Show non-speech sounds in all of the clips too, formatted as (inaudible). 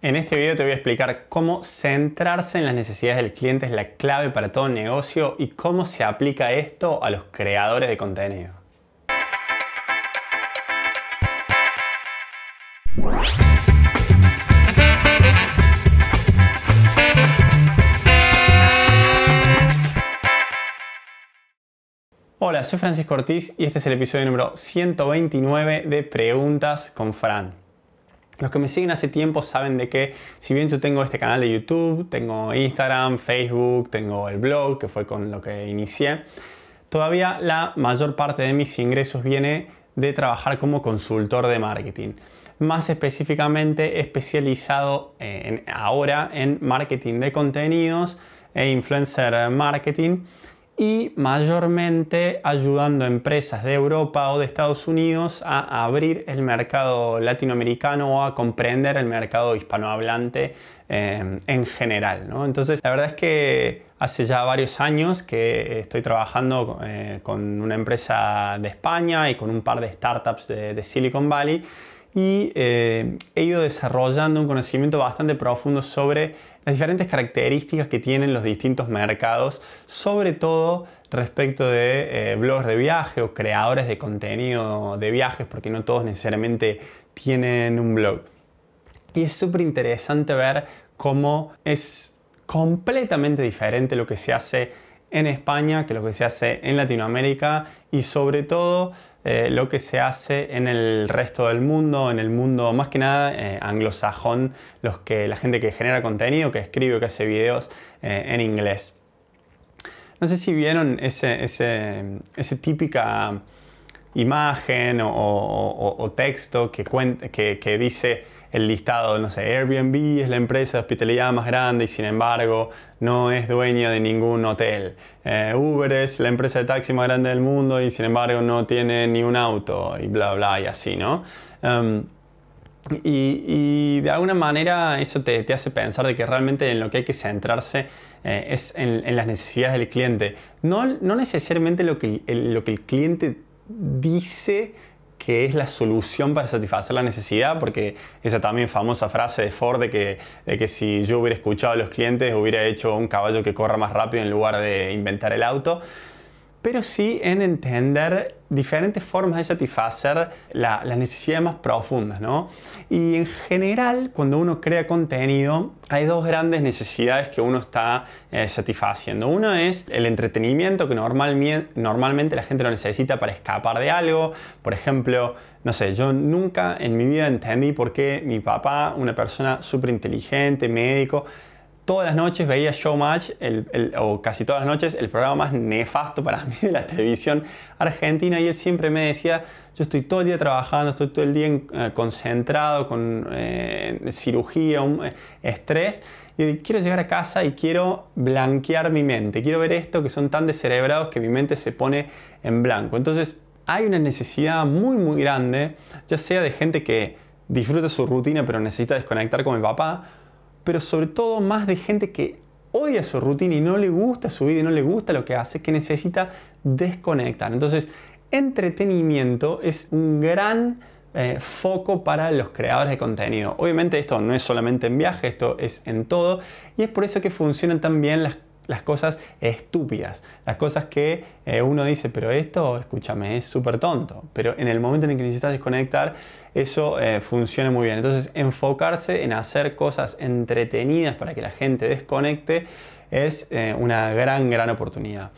En este video te voy a explicar cómo centrarse en las necesidades del cliente es la clave para todo negocio y cómo se aplica esto a los creadores de contenido. Hola, soy Francisco Ortiz y este es el episodio número 129 de Preguntas con Fran. Los que me siguen hace tiempo saben de que si bien yo tengo este canal de YouTube, tengo Instagram, Facebook, tengo el blog, que fue con lo que inicié, todavía la mayor parte de mis ingresos viene de trabajar como consultor de marketing. Más específicamente especializado ahora en marketing de contenidos e influencer marketing y mayormente ayudando a empresas de Europa o de Estados Unidos a abrir el mercado latinoamericano o a comprender el mercado hispanohablante eh, en general. Entonces, la verdad es que hace ya varios años que estoy trabajando eh, con una empresa de España y con un par de startups de, Silicon Valley y eh, he ido desarrollando un conocimiento bastante profundo sobre las diferentes características que tienen los distintos mercados, sobre todo respecto de eh, blogs de viaje o creadores de contenido de viajes, porque no todos necesariamente tienen un blog. Y es súper interesante ver cómo es completamente diferente lo que se hace en España que lo que se hace en Latinoamérica y sobre todo eh, lo que se hace en el resto del mundo, en el mundo más que nada eh, anglosajón, los que, la gente que genera contenido, que escribe, o que hace videos eh, en inglés. No sé si vieron esa típica imagen o, texto que, que dice el listado, no sé, Airbnb es la empresa de hospitalidad más grande y sin embargo no es dueña de ningún hotel. Eh, Uber es la empresa de taxi más grande del mundo y sin embargo no tiene ni un auto y bla bla y así, ¿no? Em, y, de alguna manera eso te, hace pensar de que realmente en lo que hay que centrarse eh, es en, las necesidades del cliente. No, necesariamente lo que, lo que el cliente dice que es la solución para satisfacer la necesidad, porque esa también famosa frase de Ford de que, que si yo hubiera escuchado a los clientes hubiera hecho un caballo que corra más rápido en lugar de inventar el auto pero sí en entender diferentes formas de satisfacer la, las necesidades más profundas, ¿no? Y en general, cuando uno crea contenido, hay dos grandes necesidades que uno está eh, satisfaciendo. Una es el entretenimiento, que normalmente, normalmente la gente lo necesita para escapar de algo. Por ejemplo, no sé, yo nunca en mi vida entendí por qué mi papá, una persona súper inteligente, médico, todas las noches veía Showmatch, o casi todas las noches, el programa más nefasto para (laughs) mí de la televisión argentina y él siempre me decía, yo estoy todo el día trabajando, estoy todo el día eh, concentrado con eh, cirugía, eh, estrés, y quiero llegar a casa y quiero blanquear mi mente, quiero ver esto que son tan descerebrados que mi mente se pone en blanco. Entonces hay una necesidad muy muy grande, ya sea de gente que disfruta su rutina pero necesita desconectar con mi papá, pero sobre todo más de gente que odia su rutina y no le gusta su vida y no le gusta lo que hace, que necesita desconectar. Entonces, entretenimiento es un gran eh, foco para los creadores de contenido. Obviamente esto no es solamente en viaje, esto es en todo y es por eso que funcionan tan bien las las cosas estúpidas, las cosas que eh, uno dice, pero esto, escúchame, es súper tonto. Pero en el momento en el que necesitas desconectar, eso eh, funciona muy bien. Entonces, enfocarse en hacer cosas entretenidas para que la gente desconecte es eh, una gran, gran oportunidad.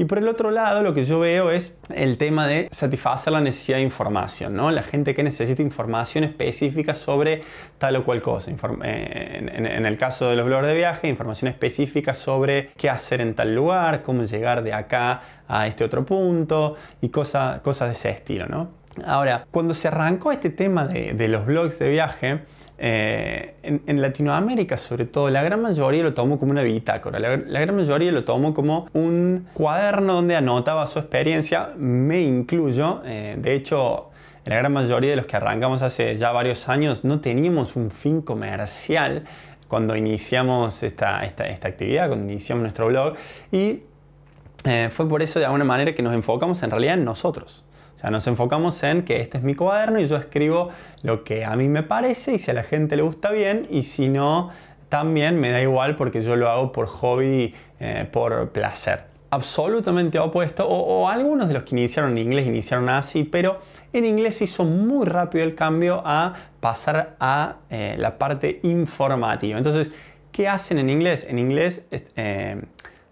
Y por el otro lado, lo que yo veo es el tema de satisfacer la necesidad de información, ¿no? La gente que necesita información específica sobre tal o cual cosa. Eh, en, el caso de los blogs de viaje, información específica sobre qué hacer en tal lugar, cómo llegar de acá a este otro punto y cosas de ese estilo, ¿no? Ahora, cuando se arrancó este tema de, los blogs de viaje, eh, en, Latinoamérica sobre todo, la gran mayoría lo tomó como una bitácora, la, gran mayoría lo tomó como un cuaderno donde anotaba su experiencia, me incluyo, eh, de hecho la gran mayoría de los que arrancamos hace ya varios años no teníamos un fin comercial cuando iniciamos esta, actividad, cuando iniciamos nuestro blog y eh, fue por eso de alguna manera que nos enfocamos en realidad en nosotros. O sea, nos enfocamos en que este es mi cuaderno y yo escribo lo que a mí me parece y si a la gente le gusta bien y si no, también me da igual porque yo lo hago por hobby, eh, por placer. Absolutamente opuesto, o, algunos de los que iniciaron en inglés iniciaron así, pero en inglés hizo muy rápido el cambio a pasar a eh, la parte informativa. Entonces, ¿qué hacen en inglés? En inglés eh,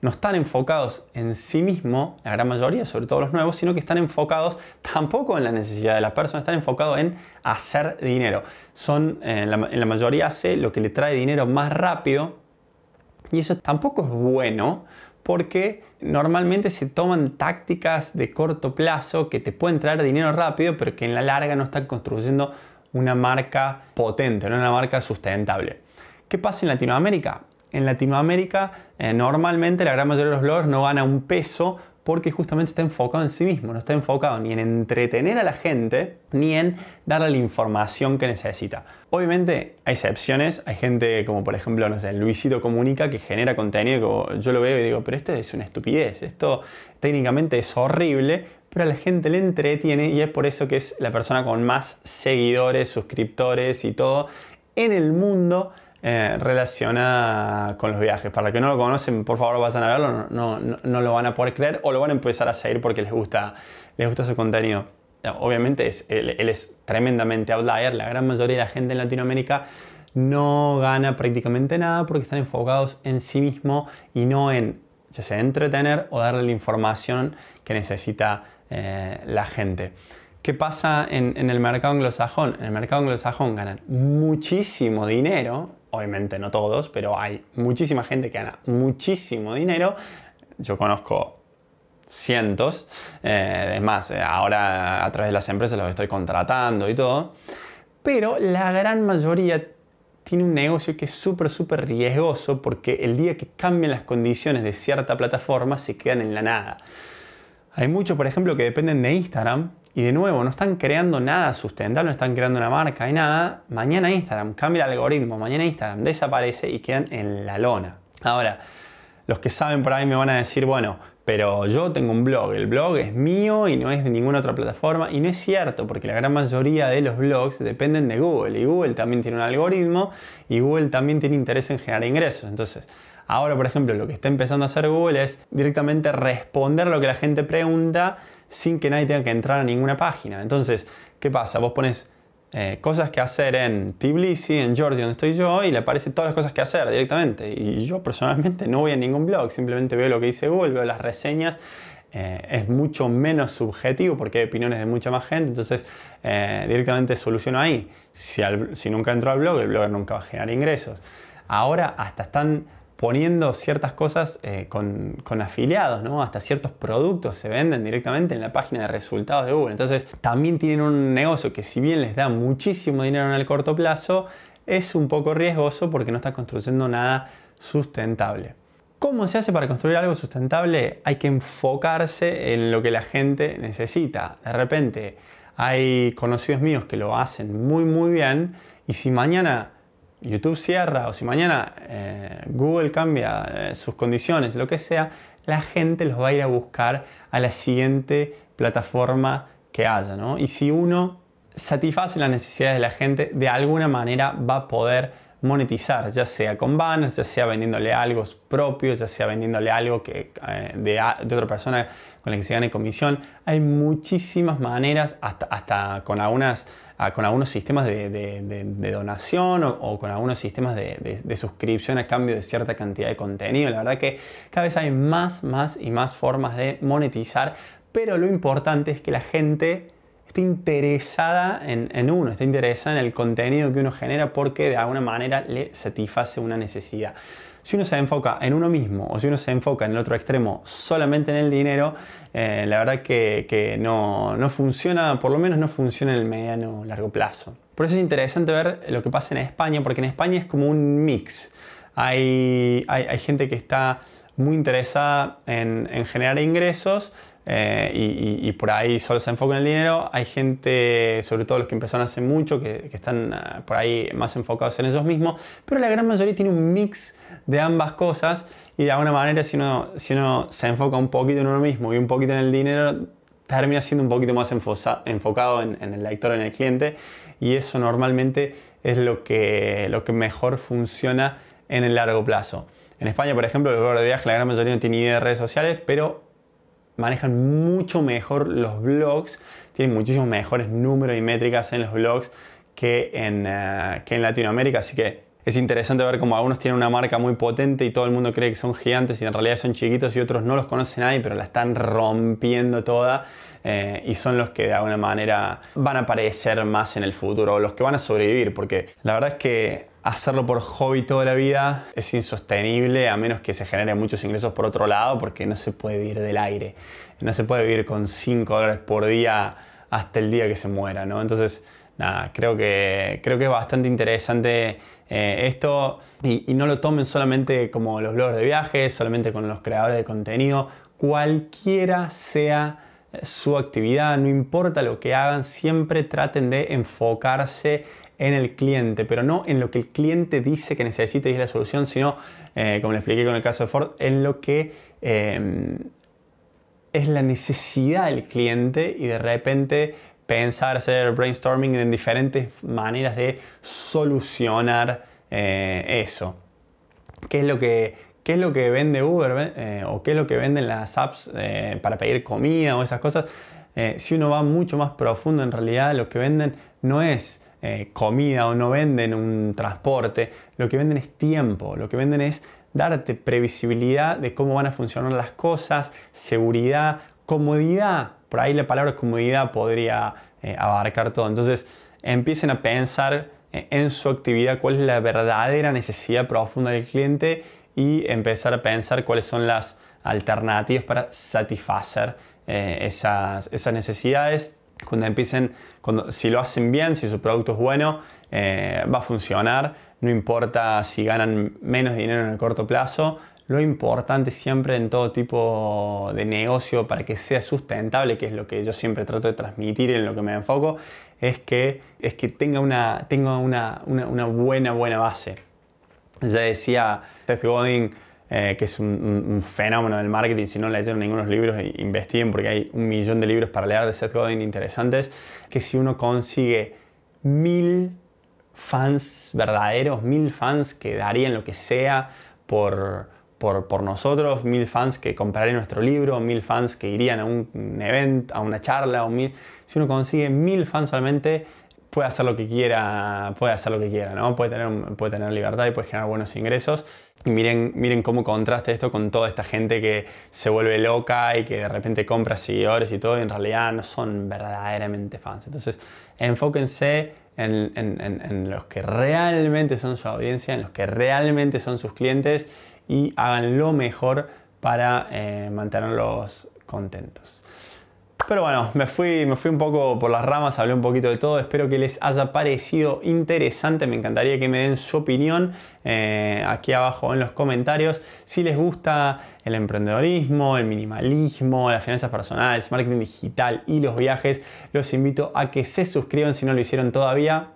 no están enfocados en sí mismo, la gran mayoría, sobre todo los nuevos, sino que están enfocados tampoco en la necesidad de las personas, están enfocados en hacer dinero. Son, eh, en la, mayoría hace lo que le trae dinero más rápido y eso tampoco es bueno porque normalmente se toman tácticas de corto plazo que te pueden traer dinero rápido, pero que en la larga no están construyendo una marca potente, no una marca sustentable. ¿Qué pasa en Latinoamérica? en Latinoamérica eh, normalmente la gran mayoría de los bloggers no gana un peso porque justamente está enfocado en sí mismo, no está enfocado ni en entretener a la gente, ni en darle la información que necesita. Obviamente hay excepciones, hay gente como por ejemplo, no sé, Luisito Comunica que genera contenido como yo lo veo y digo, pero esto es una estupidez, esto técnicamente es horrible, pero a la gente le entretiene y es por eso que es la persona con más seguidores, suscriptores y todo en el mundo eh, relaciona con los viajes. Para los que no lo conocen, por favor vayan a verlo, no, lo van a poder creer o lo van a empezar a seguir porque les gusta, les gusta su contenido. Eh, obviamente él, es tremendamente outlier, la gran mayoría de la gente en Latinoamérica no gana prácticamente nada porque están enfocados en sí mismo y no en ya entretener o darle la información que necesita eh, la gente. ¿Qué pasa en, en, el mercado anglosajón? En el mercado anglosajón ganan muchísimo dinero obviamente no todos, pero hay muchísima gente que gana muchísimo dinero. Yo conozco cientos, eh, es más, eh, ahora a través de las empresas los estoy contratando y todo, pero la gran mayoría tiene un negocio que es súper, súper riesgoso porque el día que cambian las condiciones de cierta plataforma se quedan en la nada. Hay muchos, por ejemplo, que dependen de Instagram y de nuevo no están creando nada sustentable, no están creando una marca, y nada, mañana Instagram cambia el algoritmo, mañana Instagram desaparece y quedan en la lona. Ahora, los que saben por ahí me van a decir, bueno, pero yo tengo un blog, el blog es mío y no es de ninguna otra plataforma. Y no es cierto, porque la gran mayoría de los blogs dependen de Google y Google también tiene un algoritmo y Google también tiene interés en generar ingresos. Entonces, Ahora, por ejemplo, lo que está empezando a hacer Google es directamente responder lo que la gente pregunta sin que nadie tenga que entrar a ninguna página. Entonces, ¿qué pasa? Vos pones eh, cosas que hacer en Tbilisi, en Georgia, donde estoy yo, y le aparecen todas las cosas que hacer directamente. Y yo personalmente no voy a ningún blog, simplemente veo lo que dice Google, veo las reseñas. Eh, es mucho menos subjetivo porque hay opiniones de mucha más gente, entonces eh, directamente soluciono ahí. Si, nunca entró al blog, el blogger nunca va a generar ingresos. Ahora hasta están poniendo ciertas cosas eh, con, con, afiliados, ¿no? Hasta ciertos productos se venden directamente en la página de resultados de Google. Entonces, también tienen un negocio que si bien les da muchísimo dinero en el corto plazo, es un poco riesgoso porque no está construyendo nada sustentable. ¿Cómo se hace para construir algo sustentable? Hay que enfocarse en lo que la gente necesita. De repente hay conocidos míos que lo hacen muy muy bien y si mañana YouTube cierra o si mañana eh, Google cambia eh, sus condiciones, lo que sea, la gente los va a ir a buscar a la siguiente plataforma que haya, ¿no? Y si uno satisface las necesidades de la gente, de alguna manera va a poder monetizar, ya sea con banners, ya sea vendiéndole algo propio, ya sea vendiéndole algo que, eh, de otra persona con la que se gane comisión. Hay muchísimas maneras, hasta, ah, con, algunos sistemas de, donación o, con algunos sistemas de, suscripción a cambio de cierta cantidad de contenido. La verdad que cada vez hay más, más y más formas de monetizar, pero lo importante es que la gente esté interesada en, uno, esté interesada en el contenido que uno genera porque de alguna manera le satisface una necesidad. Si uno se enfoca en uno mismo o si uno se enfoca en el otro extremo solamente en el dinero, eh, la verdad que, no, funciona, por lo menos no funciona en el mediano o largo plazo. Por eso es interesante ver lo que pasa en España, porque en España es como un mix. hay, gente que está muy interesada en, generar ingresos eh, y, por ahí solo se enfoca en el dinero. Hay gente, sobre todo los que empezaron hace mucho, que, están ah, por ahí más enfocados en ellos mismos, pero la gran mayoría tiene un mix de ambas cosas y de alguna manera si uno, si uno se enfoca un poquito en uno mismo y un poquito en el dinero, termina siendo un poquito más enfocado en, el lector, en el cliente y eso normalmente es lo que, lo que mejor funciona en el largo plazo. En España, por ejemplo, el de viaje, la gran mayoría no tiene idea de redes sociales, pero manejan mucho mejor los blogs, tienen muchísimos mejores números y métricas en los blogs eh, que en, Latinoamérica, así que es interesante ver cómo algunos tienen una marca muy potente y todo el mundo cree que son gigantes y en realidad son chiquitos y otros no los conoce nadie, pero la están rompiendo toda eh, y son los que de alguna manera van a aparecer más en el futuro o los que van a sobrevivir, porque la verdad es que hacerlo por hobby toda la vida es insostenible a menos que se genere muchos ingresos por otro lado porque no se puede vivir del aire. No se puede vivir con 5 dólares por día hasta el día que se muera, ¿no? Entonces, nada, creo que, creo que es bastante interesante eh, esto y, no lo tomen solamente como los blogs de viajes, solamente con los creadores de contenido, cualquiera sea eh, su actividad, no importa lo que hagan, siempre traten de enfocarse en el cliente, pero no en lo que el cliente dice que necesita y es la solución, sino, eh, como le expliqué con el caso de Ford, en lo que em, es la necesidad del cliente y de repente pensar, hacer brainstorming en diferentes maneras de solucionar eh, eso. ¿Qué es lo que es lo que vende Uber eh, o qué es lo que venden las apps para pedir comida o esas cosas. si uno va mucho más profundo, en realidad lo que venden no es eh, comida o no venden un transporte, lo que venden es tiempo, lo que venden es darte previsibilidad de cómo van a funcionar las cosas, seguridad, comodidad. Por ahí la palabra comodidad podría eh, abarcar todo. Entonces empiecen a pensar eh, en su actividad cuál es la verdadera necesidad profunda del cliente y empezar a pensar cuáles son las alternativas para satisfacer esas necesidades cuando empiecen, cuando, si lo hacen bien, si su producto es bueno, eh, va a funcionar, no importa si ganan menos dinero en el corto plazo, lo importante siempre en todo tipo de negocio para que sea sustentable, que es lo que yo siempre trato de transmitir y en lo que me enfoco, es que, es que tenga, una, buena, buena base. Ya decía Seth Godin, eh, que es un, fenómeno del marketing. Si no leyeron ninguno de los libros, e investiguen porque hay un millón de libros para leer de Seth Godin interesantes, que si uno consigue mil fans verdaderos, mil fans que darían lo que sea por, por, nosotros, mil fans que comprarían nuestro libro, mil fans que irían a un evento, a una charla, o mil... si uno consigue mil fans solamente, puede hacer lo que quiera, puede hacer lo que quiera, Puede tener, libertad y puede generar buenos ingresos. miren, miren cómo contrasta esto con toda esta gente que se vuelve loca y que de repente compra seguidores y todo, y en realidad no son verdaderamente fans. Entonces, enfóquense en, los que realmente son su audiencia, en los que realmente son sus clientes y hagan lo mejor para eh, mantenerlos contentos. Pero bueno, me fui, me fui un poco por las ramas, hablé un poquito de todo. Espero que les haya parecido interesante. Me encantaría que me den su opinión eh, aquí abajo en los comentarios. Si les gusta el emprendedorismo, el minimalismo, las finanzas personales, marketing digital y los viajes, los invito a que se suscriban si no lo hicieron todavía.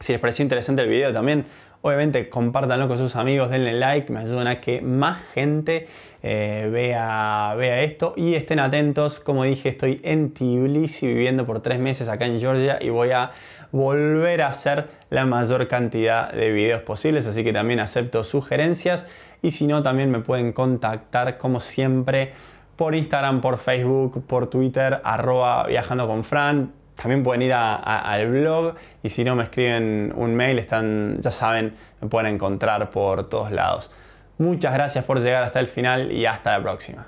Si les pareció interesante el video también, Obviamente compártanlo con sus amigos, denle like, me ayudan a que más gente eh, vea, vea esto y estén atentos. Como dije, estoy en Tbilisi viviendo por tres meses acá en Georgia y voy a volver a hacer la mayor cantidad de videos posibles, así que también acepto sugerencias y si no, también me pueden contactar como siempre por Instagram, por Facebook, por Twitter, arroba viajando con Fran también pueden ir al blog y si no me escriben un mail, están, ya saben, me pueden encontrar por todos lados. Muchas gracias por llegar hasta el final y hasta la próxima.